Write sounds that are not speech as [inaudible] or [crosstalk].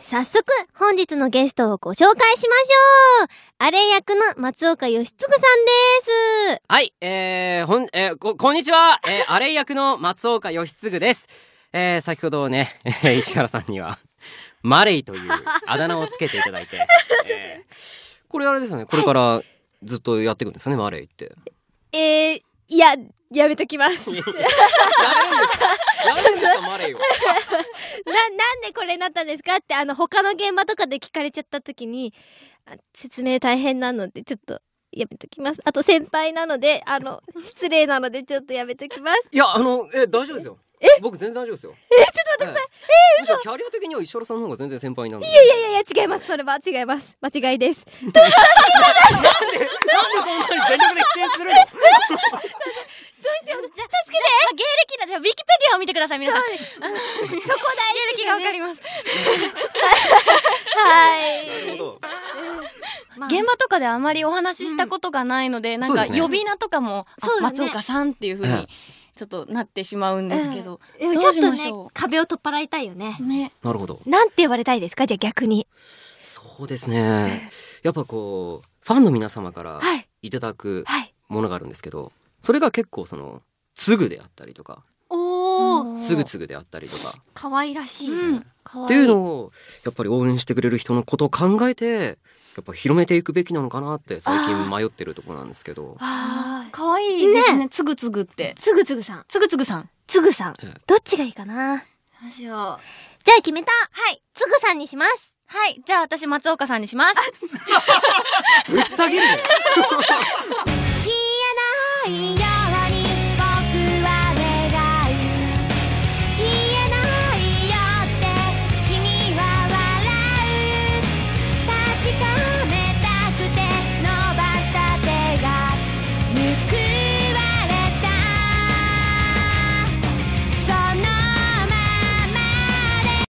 早速、本日のゲストをご紹介しましょうあれ役の松岡義嗣さんですはい、えー、ほん、えー、こ、こんにちはえー、あ [laughs] れ役の松岡義嗣です。えー、先ほどね、えー、石原さんには、マレイというあだ名をつけていただい [laughs] て、えー、これあれですよね、これからずっとやっていくんですよね、マレイって。えー、いや、やめときます。[laughs] やめるんですかマレーを。な、でこれになったんですかって、あの、他の現場とかで聞かれちゃった時に、説明大変なので、ちょっと。やめときます。あと先輩なので、あの、[laughs] 失礼なので、ちょっとやめときます。いや、あの、え、大丈夫ですよ。え僕全然大丈夫ですよ。え、ちょっと待ってください。えー、むしろキャリア的には石原さんの方が全然先輩なんで。いやいやいや違います。それは違います。間違いです。な [laughs] [laughs] じゃウィキペディアを見てください皆さん [laughs] そこだ、事、ね、経歴がわかります [laughs] はい、現場とかであまりお話ししたことがないので、うん、なんか呼び名とかも、ね、松岡さんっていうふうに、ちょっとなってしまうんですけど、うん、ちょっとね壁を取っ払いたいよね、ね、なるほどなんて言われたいですかじゃあ逆にそうですねやっぱこうファンの皆様からいただくものがあるんですけど、はい、それが結構その「つぐ」であったりとかつぐつぐであったりとか可愛らしい、うん、っていうのをやっぱり応援してくれる人のことを考えてやっぱ広めていくべきなのかなって最近迷ってるところなんですけど可愛いですね、ね、つぐつぐってつぐつぐさんつぐつぐさんつぐさん、どっちがいいかなどうしようじゃあ決めたはいつぐさんにしますはいじゃあ私松岡さんにしますぶった切るね